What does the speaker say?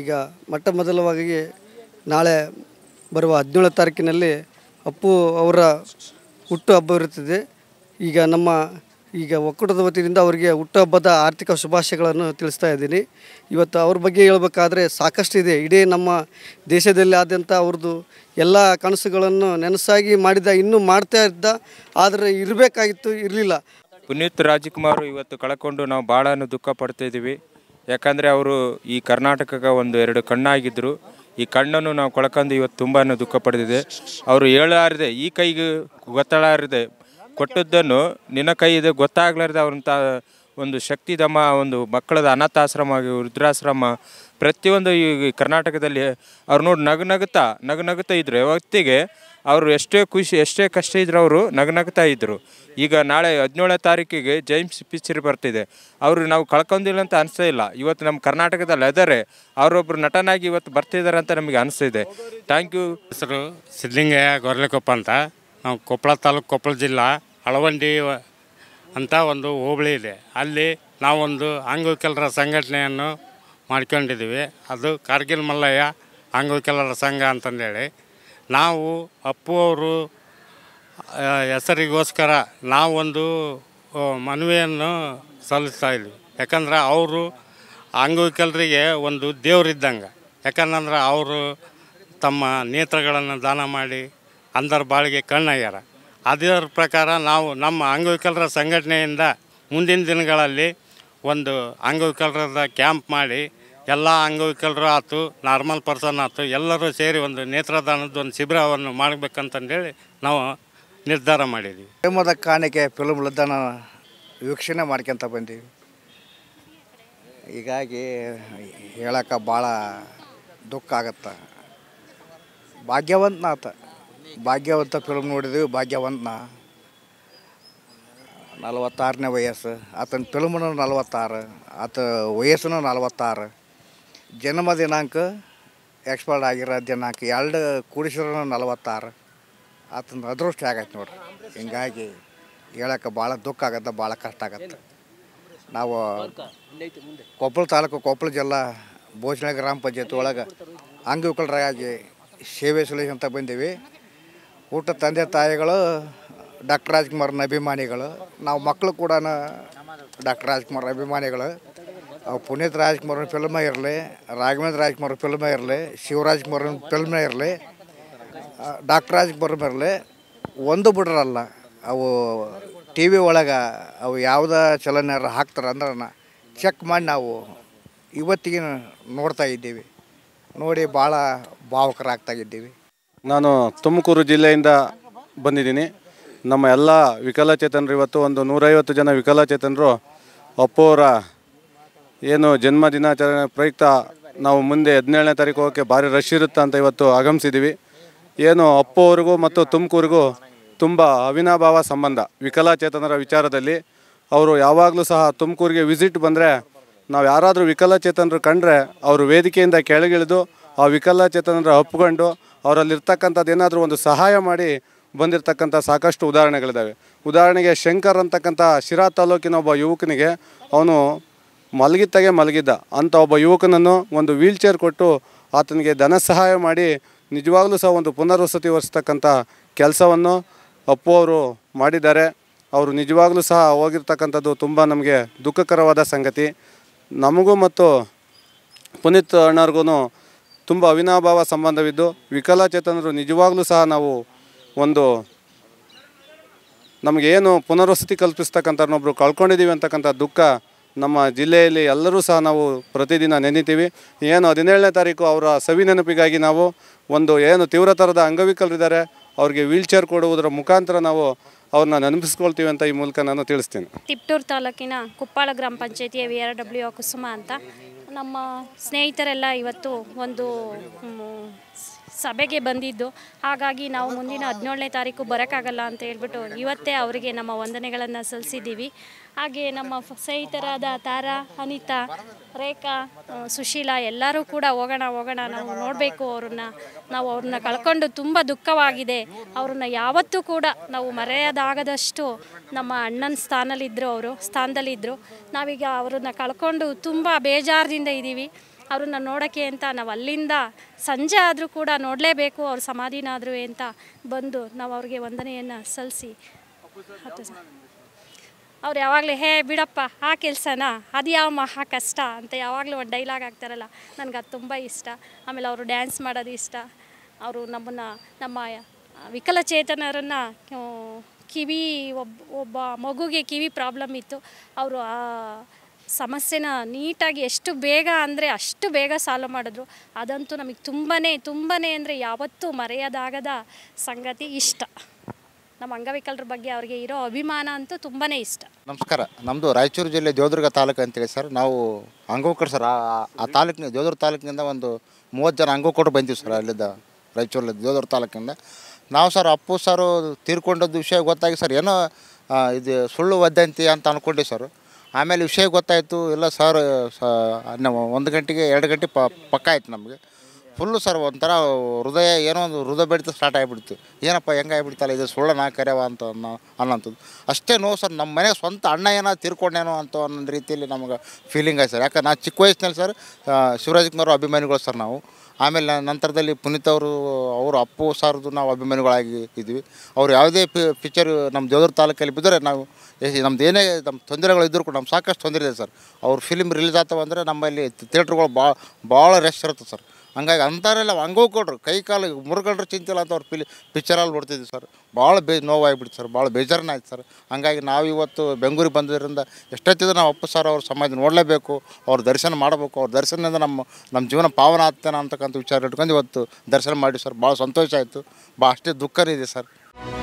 ಈಗ ಮೊಟ್ಟ ಮೊದಲವಾಗಿ ನಾಳೆ ಬರುವ ಹದಿನೇಳು ತಾರೀಕಿನಲ್ಲಿ ಅಪ್ಪು ಅವರ ಇರುತ್ತದೆ ಈಗ ನಮ್ಮ ಈಗ ಒಕ್ಕೂಟದ ವತಿಯಿಂದ ಅವರಿಗೆ ಹುಟ್ಟುಹಬ್ಬದ ಆರ್ಥಿಕ ಶುಭಾಶಯಗಳನ್ನು ತಿಳಿಸ್ತಾ ಇದ್ದೀನಿ ಇವತ್ತು ಅವ್ರ ಬಗ್ಗೆ ಹೇಳಬೇಕಾದ್ರೆ ಸಾಕಷ್ಟು ಇದೆ ಇಡೀ ನಮ್ಮ ದೇಶದಲ್ಲಿ ಆದಂಥ ಅವ್ರದ್ದು ಎಲ್ಲ ಕನಸುಗಳನ್ನು ನೆನಸಾಗಿ ಮಾಡಿದ ಇನ್ನೂ ಮಾಡ್ತಾ ಇದ್ದ ಆದರೆ ಇರಬೇಕಾಗಿತ್ತು ಇರಲಿಲ್ಲ ಪುನೀತ್ ರಾಜ್ಕುಮಾರ್ ಇವತ್ತು ಕಳ್ಕೊಂಡು ನಾವು ಭಾಳ ದುಃಖ ಪಡ್ತಾಯಿದ್ದೀವಿ ಇದ್ದೀವಿ ಯಾಕಂದರೆ ಅವರು ಈ ಕರ್ನಾಟಕಕ್ಕೆ ಒಂದು ಎರಡು ಕಣ್ಣಾಗಿದ್ದರು ಈ ಕಣ್ಣನ್ನು ನಾವು ಕಳ್ಕೊಂಡು ಇವತ್ತು ತುಂಬನೇ ದುಃಖ ಪಡೆದಿದೆ ಅವರು ಹೇಳಾರದೆ ಈ ಕೈಗೆ ಗೊತ್ತಾಡಾರದೆ ಕೊಟ್ಟದ್ದನ್ನು ನಿನ್ನ ಕೈ ಇದೆ ಗೊತ್ತಾಗ್ಲಾರ್ದೆ ಅವ್ರಂಥ ಒಂದು ಶಕ್ತಿ ಧಮ ಒಂದು ಮಕ್ಕಳದ ಅನಾಥಾಶ್ರಮ ವೃದ್ಧಾಶ್ರಮ ಪ್ರತಿಯೊಂದು ಈ ಕರ್ನಾಟಕದಲ್ಲಿ ಅವ್ರು ನೋಡಿ ನಗು ನಗುತ್ತಾ ನಗು ನಗುತ್ತಾ ಇದ್ದರು ಹೊತ್ತಿಗೆ ಅವರು ಎಷ್ಟೇ ಖುಷಿ ಎಷ್ಟೇ ಕಷ್ಟ ಇದ್ರು ಅವರು ನಗನಗ್ತಾ ಇದ್ದರು ಈಗ ನಾಳೆ ಹದಿನೇಳನೇ ತಾರೀಕಿಗೆ ಜೇಮ್ಸ್ ಪಿಕ್ಚರ್ ಬರ್ತಿದೆ ಅವರು ನಾವು ಕಳ್ಕೊಂಡಿಲ್ಲ ಅಂತ ಅನಿಸ್ತಾ ಇಲ್ಲ ಇವತ್ತು ನಮ್ಮ ಕರ್ನಾಟಕದಲ್ಲಿ ಅದರೆ ಅವರೊಬ್ಬರು ನಟನಾಗಿ ಇವತ್ತು ಬರ್ತಿದ್ದಾರೆ ಅಂತ ನಮಗೆ ಅನಿಸ್ತಿದೆ ಥ್ಯಾಂಕ್ ಯು ಹೆಸರು ಸಿದ್ಲಿಂಗಯ್ಯ ಗೊರಲಿಕೊಪ್ಪ ಅಂತ ನಾವು ಕೊಪ್ಪಳ ತಾಲೂಕು ಕೊಪ್ಪಳ ಜಿಲ್ಲಾ ಅಳವಂಡಿ ಅಂತ ಒಂದು ಹೋಬಳಿ ಇದೆ ಅಲ್ಲಿ ನಾವೊಂದು ಅಂಗವಿಕಲರ ಸಂಘಟನೆಯನ್ನು ಮಾಡ್ಕೊಂಡಿದ್ದೀವಿ ಅದು ಕಾರ್ಗಿಲ್ ಮಲ್ಲಯ್ಯ ಅಂಗವಿಕಲರ ಸಂಘ ಅಂತಂದೇಳಿ ನಾವು ಅಪ್ಪು ಅವರು ಹೆಸರಿಗೋಸ್ಕರ ನಾವೊಂದು ಮನವಿಯನ್ನು ಸಲ್ಲಿಸ್ತಾ ಇದ್ವಿ ಯಾಕಂದ್ರೆ ಅವರು ಅಂಗವಿಕಲರಿಗೆ ಒಂದು ದೇವರಿದ್ದಂಗೆ ಯಾಕಂದ್ರೆ ಅವರು ತಮ್ಮ ನೇತ್ರಗಳನ್ನು ದಾನ ಮಾಡಿ ಅಂದರ ಬಾಳಿಗೆ ಕಣ್ಣಾಗ್ಯಾರ ಅದರ ಪ್ರಕಾರ ನಾವು ನಮ್ಮ ಅಂಗವಿಕಲರ ಸಂಘಟನೆಯಿಂದ ಮುಂದಿನ ದಿನಗಳಲ್ಲಿ ಒಂದು ಅಂಗವಿಕಲರದ ಕ್ಯಾಂಪ್ ಮಾಡಿ ಎಲ್ಲ ಅಂಗವಿಕಲರು ಆಯ್ತು ನಾರ್ಮಲ್ ಪರ್ಸನ್ ಆಯ್ತು ಎಲ್ಲರೂ ಸೇರಿ ಒಂದು ನೇತ್ರದಾನದ ಒಂದು ಶಿಬಿರವನ್ನು ಮಾಡಬೇಕಂತಂದೇಳಿ ನಾವು ನಿರ್ಧಾರ ಮಾಡಿದ್ವಿ ಪ್ರೇಮದ ಕಾಣಿಕೆ ಫಿಲ್ಮ್ಲದ್ದನ್ನು ವೀಕ್ಷಣೆ ಮಾಡ್ಕೊಂತ ಬಂದೀವಿ ಹೀಗಾಗಿ ಹೇಳಕ್ಕೆ ಭಾಳ ದುಃಖ ಆಗತ್ತೆ ಭಾಗ್ಯವಂತನ ಆತ ಭಾಗ್ಯವಂತ ಫಿಲ್ಮ್ ನೋಡಿದ್ವಿ ಭಾಗ್ಯವಂತನ ನಲವತ್ತಾರನೇ ವಯಸ್ಸು ಆತನ ಫಿಲ್ಮ್ನು ನಲವತ್ತಾರು ಆತ ವಯಸ್ಸು ನಲವತ್ತಾರು ಜನ್ಮ ದಿನಾಂಕ ಎಕ್ಸ್ಪೈರ್ಡ್ ಆಗಿರೋ ದಿನಾಂಕ ಎರಡು ಕೂಡಿಸಿರೋ ನಲವತ್ತಾರು ಆತನ ಅದೃಷ್ಟ ಆಗತ್ತೆ ನೋಡ್ರಿ ಹಿಂಗಾಗಿ ಹೇಳಕ್ಕೆ ಭಾಳ ದುಃಖ ಆಗತ್ತೆ ಭಾಳ ಕಷ್ಟ ಆಗತ್ತೆ ನಾವು ಕೊಪ್ಪಳ ತಾಲೂಕು ಕೊಪ್ಪಳ ಜಿಲ್ಲಾ ಭೋಜನ ಗ್ರಾಮ ಪಂಚಾಯತ್ ಒಳಗೆ ಅಂಗವಿಕಲರಾಗಿ ಸೇವೆ ಅಂತ ಬಂದೀವಿ ಊಟ ತಂದೆ ತಾಯಿಗಳು ಡಾಕ್ಟರ್ ರಾಜ್ಕುಮಾರ್ನ ಅಭಿಮಾನಿಗಳು ನಾವು ಮಕ್ಕಳು ಕೂಡ ಡಾಕ್ಟರ್ ರಾಜ್ಕುಮಾರ್ ಅಭಿಮಾನಿಗಳು ಪುನೀತ್ ರಾಜ್ಕುಮಾರ್ ಫಿಲ್ಮ ಇರಲಿ ರಾಘವೇಂದ್ರ ರಾಜ್ಕುಮಾರ್ ಫಿಲ್ಮ ಇರಲಿ ಶಿವರಾಜ್ಕುಮಾರ್ ಫಿಲ್ಮ ಇರಲಿ ಡಾಕ್ಟರ್ ರಾಜ್ಕುಮಾರ ಇರಲಿ ಒಂದು ಬಿಡ್ರಲ್ಲ ಅವು ಟಿ ವಿ ಒಳಗೆ ಅವು ಯಾವುದೇ ಚಲನೆಯಾರು ಹಾಕ್ತಾರೆ ಅಂದ್ರೆ ಚೆಕ್ ಮಾಡಿ ನಾವು ಇವತ್ತಿಗೆ ನೋಡ್ತಾ ಇದ್ದೀವಿ ನೋಡಿ ಭಾಳ ಭಾವುಕರಾಗ್ತಾ ಇದ್ದೀವಿ ನಾನು ತುಮಕೂರು ಜಿಲ್ಲೆಯಿಂದ ಬಂದಿದ್ದೀನಿ ನಮ್ಮ ಎಲ್ಲ ವಿಕಲಚೇತನರು ಇವತ್ತು ಒಂದು ನೂರೈವತ್ತು ಜನ ವಿಕಲಚೇತನರು ಅಪ್ಪೋರ ಏನು ಜನ್ಮ ದಿನಾಚರಣೆ ಪ್ರಯುಕ್ತ ನಾವು ಮುಂದೆ ಹದಿನೇಳನೇ ತಾರೀಕು ಹೋಗೋಕ್ಕೆ ಭಾರಿ ರಶ್ ಇರುತ್ತೆ ಅಂತ ಇವತ್ತು ಆಗಮಿಸಿದ್ದೀವಿ ಏನು ಅಪ್ಪವ್ರಿಗೂ ಮತ್ತು ತುಮಕೂರಿಗೂ ತುಂಬ ಅವಿನಾಭಾವ ಸಂಬಂಧ ವಿಕಲಚೇತನರ ವಿಚಾರದಲ್ಲಿ ಅವರು ಯಾವಾಗಲೂ ಸಹ ತುಮಕೂರಿಗೆ ವಿಸಿಟ್ ಬಂದರೆ ನಾವು ಯಾರಾದರೂ ವಿಕಲಚೇತನರು ಕಂಡ್ರೆ ಅವರು ವೇದಿಕೆಯಿಂದ ಕೆಳಗಿಳಿದು ಆ ವಿಕಲಚೇತನರ ಒಪ್ಪಿಕೊಂಡು ಅವರಲ್ಲಿರ್ತಕ್ಕಂಥದ್ದು ಏನಾದರೂ ಒಂದು ಸಹಾಯ ಮಾಡಿ ಬಂದಿರತಕ್ಕಂಥ ಸಾಕಷ್ಟು ಉದಾಹರಣೆಗಳಿದ್ದಾವೆ ಉದಾಹರಣೆಗೆ ಶಂಕರ್ ಅಂತಕ್ಕಂಥ ಶಿರಾ ತಾಲೂಕಿನ ಒಬ್ಬ ಯುವಕನಿಗೆ ಅವನು ಮಲಗಿದ್ದಾಗೆ ಮಲಗಿದ್ದ ಅಂಥ ಒಬ್ಬ ಯುವಕನನ್ನು ಒಂದು ವೀಲ್ ಚೇರ್ ಕೊಟ್ಟು ಆತನಿಗೆ ಧನ ಸಹಾಯ ಮಾಡಿ ನಿಜವಾಗಲೂ ಸಹ ಒಂದು ಪುನರ್ವಸತಿ ಒರೆಸ್ತಕ್ಕಂಥ ಕೆಲಸವನ್ನು ಅಪ್ಪು ಅವರು ಮಾಡಿದ್ದಾರೆ ಅವರು ನಿಜವಾಗಲೂ ಸಹ ಹೋಗಿರ್ತಕ್ಕಂಥದ್ದು ತುಂಬ ನಮಗೆ ದುಃಖಕರವಾದ ಸಂಗತಿ ನಮಗೂ ಮತ್ತು ಪುನೀತ್ ಅಣ್ಣವ್ರಿಗೂ ತುಂಬ ಅವಿನಾಭಾವ ಸಂಬಂಧವಿದ್ದು ವಿಕಲಚೇತನರು ನಿಜವಾಗಲೂ ಸಹ ನಾವು ಒಂದು ನಮಗೇನು ಪುನರ್ವಸತಿ ಕಲ್ಪಿಸ್ತಕ್ಕಂಥ ಕಳ್ಕೊಂಡಿದ್ದೀವಿ ಅಂತಕ್ಕಂಥ ದುಃಖ ನಮ್ಮ ಜಿಲ್ಲೆಯಲ್ಲಿ ಎಲ್ಲರೂ ಸಹ ನಾವು ಪ್ರತಿದಿನ ನೆನಿತೀವಿ ಏನು ಹದಿನೇಳನೇ ತಾರೀಕು ಅವರ ಸವಿ ನೆನಪಿಗಾಗಿ ನಾವು ಒಂದು ಏನು ತೀವ್ರ ಥರದ ಅಂಗವಿಕಲರಿದ್ದಾರೆ ಅವ್ರಿಗೆ ವೀಲ್ ಚೇರ್ ಕೊಡುವುದರ ಮುಖಾಂತರ ನಾವು ಅವ್ರನ್ನ ನೆನಪಿಸ್ಕೊಳ್ತೀವಿ ಅಂತ ಈ ಮೂಲಕ ನಾನು ತಿಳಿಸ್ತೀನಿ ತಿಪ್ಟೂರು ತಾಲೂಕಿನ ಕುಪ್ಪಾಳ ಗ್ರಾಮ ಪಂಚಾಯತಿಯ ವಿ ಆರ್ ಡಬ್ಲ್ಯೂ ಅಂತ ನಮ್ಮ ಸ್ನೇಹಿತರೆಲ್ಲ ಇವತ್ತು ಒಂದು ಸಭೆಗೆ ಬಂದಿದ್ದು ಹಾಗಾಗಿ ನಾವು ಮುಂದಿನ ಹದಿನೇಳನೇ ತಾರೀಕು ಬರೋಕ್ಕಾಗಲ್ಲ ಅಂತ ಹೇಳ್ಬಿಟ್ಟು ಇವತ್ತೇ ಅವರಿಗೆ ನಮ್ಮ ವಂದನೆಗಳನ್ನು ಸಲ್ಲಿಸಿದ್ದೀವಿ ಹಾಗೆ ನಮ್ಮ ಸ್ನೇಹಿತರಾದ ತಾರಾ ಅನಿತಾ ರೇಖಾ ಸುಶೀಲಾ ಎಲ್ಲರೂ ಕೂಡ ಹೋಗೋಣ ಹೋಗೋಣ ನಾವು ನೋಡಬೇಕು ಅವ್ರನ್ನ ನಾವು ಅವ್ರನ್ನ ಕಳ್ಕೊಂಡು ತುಂಬ ದುಃಖವಾಗಿದೆ ಅವ್ರನ್ನ ಯಾವತ್ತೂ ಕೂಡ ನಾವು ಮರೆಯದಾಗದಷ್ಟು ನಮ್ಮ ಅಣ್ಣನ ಸ್ಥಾನದಲ್ಲಿದ್ದರು ಅವರು ಸ್ಥಾನದಲ್ಲಿದ್ದರು ನಾವೀಗ ಅವ್ರನ್ನ ಕಳ್ಕೊಂಡು ತುಂಬ ಬೇಜಾರದಿಂದ ಇದ್ದೀವಿ ಅವ್ರನ್ನ ನೋಡೋಕ್ಕೆ ಅಂತ ನಾವು ಅಲ್ಲಿಂದ ಸಂಜೆ ಆದರೂ ಕೂಡ ನೋಡಲೇಬೇಕು ಅವ್ರ ಸಮಾಧಿನಾದರೂ ಅಂತ ಬಂದು ನಾವು ಅವ್ರಿಗೆ ವಂದನೆಯನ್ನು ಸಲ್ಲಿಸಿ ಅವ್ರು ಯಾವಾಗಲೂ ಹೇ ಬಿಡಪ್ಪ ಆ ಕೆಲಸನ ಅದು ಯಾವ ಮಹಾ ಕಷ್ಟ ಅಂತ ಯಾವಾಗಲೂ ಒಂದು ಡೈಲಾಗ್ ಆಗ್ತಾರಲ್ಲ ನನಗೆ ಅದು ತುಂಬ ಇಷ್ಟ ಆಮೇಲೆ ಅವರು ಡ್ಯಾನ್ಸ್ ಮಾಡೋದು ಇಷ್ಟ ಅವರು ನಮ್ಮನ್ನು ನಮ್ಮ ವಿಕಲಚೇತನರನ್ನು ಕಿವಿ ಒಬ್ಬ ಒಬ್ಬ ಮಗುಗೆ ಕಿವಿ ಪ್ರಾಬ್ಲಮ್ ಇತ್ತು ಅವರು ಸಮಸ್ಯೆನ ನೀಟಾಗಿ ಎಷ್ಟು ಬೇಗ ಅಂದರೆ ಅಷ್ಟು ಬೇಗ ಸಾಲ್ವ್ ಮಾಡಿದ್ರು ಅದಂತೂ ನಮಗೆ ತುಂಬಾ ತುಂಬಾ ಅಂದರೆ ಯಾವತ್ತೂ ಮರೆಯದಾಗದ ಸಂಗತಿ ಇಷ್ಟ ನಮ್ಮ ಅಂಗವಿಕಲರ ಬಗ್ಗೆ ಅವ್ರಿಗೆ ಇರೋ ಅಭಿಮಾನ ಅಂತೂ ತುಂಬಾ ಇಷ್ಟ ನಮಸ್ಕಾರ ನಮ್ಮದು ರಾಯಚೂರು ಜಿಲ್ಲೆ ದೇವದುರ್ಗ ತಾಲೂಕು ಅಂತೇಳಿ ಸರ್ ನಾವು ಅಂಗೋಕರ್ ಸರ್ ಆ ತಾಲೂಕಿನ ದೇವದುರ್ಗ ತಾಲೂಕಿನಿಂದ ಒಂದು ಮೂವತ್ತು ಜನ ಕೊಟ್ಟು ಬಂದಿವಿ ಸರ್ ಅಲ್ಲಿದ್ದ ರಾಯಚೂರಲ್ಲಿ ದೇವದುರ್ಗ ತಾಲೂಕಿಂದ ನಾವು ಸರ್ ಅಪ್ಪು ಸರ್ ತೀರ್ಕೊಂಡದ್ದು ವಿಷಯ ಗೊತ್ತಾಗಿ ಸರ್ ಏನೋ ಇದು ಸುಳ್ಳು ವದ್ದಂತಿ ಅಂತ ಅಂದ್ಕೊಂಡಿ ಸರ್ ಆಮೇಲೆ ವಿಷಯ ಗೊತ್ತಾಯಿತು ಎಲ್ಲ ಸರ್ ಒಂದು ಗಂಟೆಗೆ ಎರಡು ಗಂಟೆ ಪಕ್ಕ ಆಯ್ತು ನಮಗೆ ಫುಲ್ಲು ಸರ್ ಒಂಥರ ಹೃದಯ ಏನೋ ಒಂದು ಹೃದಯ ಬಡಿತ ಸ್ಟಾರ್ಟ್ ಆಗಿಬಿಡ್ತು ಏನಪ್ಪ ಹೆಂಗಾಗಿಬಿಡ್ತಲ್ಲ ಇದು ನಾ ಕರೆಯವ ಅಂತ ಅನ್ನೋ ಅನ್ನೋಂಥದ್ದು ಅಷ್ಟೇ ನೋವು ಸರ್ ನಮ್ಮ ಮನೆಗೆ ಸ್ವಂತ ಅಣ್ಣ ಏನೋ ತೀರ್ಕೊಂಡೇನೋ ಅಂತ ಅನ್ನೋ ರೀತಿಯಲ್ಲಿ ನಮಗೆ ಫೀಲಿಂಗ್ ಆಯ್ತು ಸರ್ ಯಾಕಂದ್ರೆ ನಾ ಚಿಕ್ಕ ವಯಸ್ಸಿನಲ್ಲಿ ಸರ್ ಕುಮಾರ್ ಅಭಿಮಾನಿಗಳು ಸರ್ ನಾವು ಆಮೇಲೆ ನಂತರದಲ್ಲಿ ಪುನೀತ್ ಅವರು ಅವರು ಅಪ್ಪು ಸಾರದು ನಾವು ಅಭಿಮಾನಿಗಳಾಗಿ ಇದ್ವಿ ಅವ್ರು ಯಾವುದೇ ಪಿಕ್ಚರ್ ನಮ್ಮ ದೇವದುರ್ಗ ತಾಲೂಕಲ್ಲಿ ಬಿದ್ದರೆ ನಾವು ನಮ್ದು ಏನೇ ನಮ್ಮ ತೊಂದರೆಗಳು ಇದ್ದರೂ ಕೂಡ ನಮ್ಮ ಸಾಕಷ್ಟು ತೊಂದರೆ ಇದೆ ಸರ್ ಅವ್ರ ಫಿಲಿಮ್ ರಿಲೀಸ್ ಆಗ್ತವೆ ನಮ್ಮಲ್ಲಿ ಥಿಯೇಟ್ರ್ಗಳು ಭಾಳ ಭಾಳ ರಶ್ ಇರುತ್ತೆ ಸರ್ ಹಂಗಾಗಿ ಅಂಥವ್ರೆಲ್ಲ ಹಂಗೂ ಕೊಡ್ರು ಕೈ ಕಾಲು ಮುರುಗಡ್ರು ಚಿಂತಿಲ್ಲ ಅಂತ ಅವ್ರು ಪಿಲಿ ಪಿಕ್ಚರಲ್ಲಿ ನೋಡ್ತಿದ್ವಿ ಸರ್ ಭಾಳ ಬೇ ನೋವಾಗ್ಬಿಡ್ತು ಸರ್ ಭಾಳ ಆಯ್ತು ಸರ್ ಹಂಗಾಗಿ ನಾವು ಇವತ್ತು ಬೆಂಗಳೂರಿಗೆ ಬಂದಿದ್ದರಿಂದ ಎಷ್ಟೊತ್ತಿದ್ರು ನಾವು ಅಪ್ಪು ಸರ್ ಅವ್ರ ಸಮಾಜ ನೋಡಲೇಬೇಕು ಅವ್ರ ದರ್ಶನ ಮಾಡಬೇಕು ಅವ್ರ ದರ್ಶನದಿಂದ ನಮ್ಮ ನಮ್ಮ ಜೀವನ ಪಾವನ ಆಗ್ತಾನೆ ಅಂತಕ್ಕಂಥ ವಿಚಾರ ಇಟ್ಕೊಂಡು ಇವತ್ತು ದರ್ಶನ ಮಾಡಿ ಸರ್ ಭಾಳ ಸಂತೋಷ ಆಯಿತು ಭಾಳ ಅಷ್ಟೇ ದುಃಖನೇ ಇದೆ ಸರ್